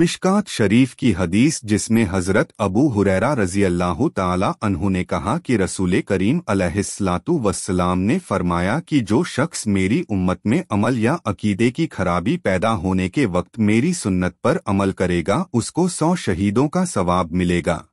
मिशकात शरीफ की हदीस जिसमें हज़रत अबू हुरैरा रजी अल्लाह तहु ने कहा कि रसूल करीम अलहसलातु वसलाम ने फरमाया कि जो शख्स मेरी उम्मत में अमल या अकीदे की खराबी पैदा होने के वक्त मेरी सुन्नत पर अमल करेगा उसको सौ शहीदों का सवाब मिलेगा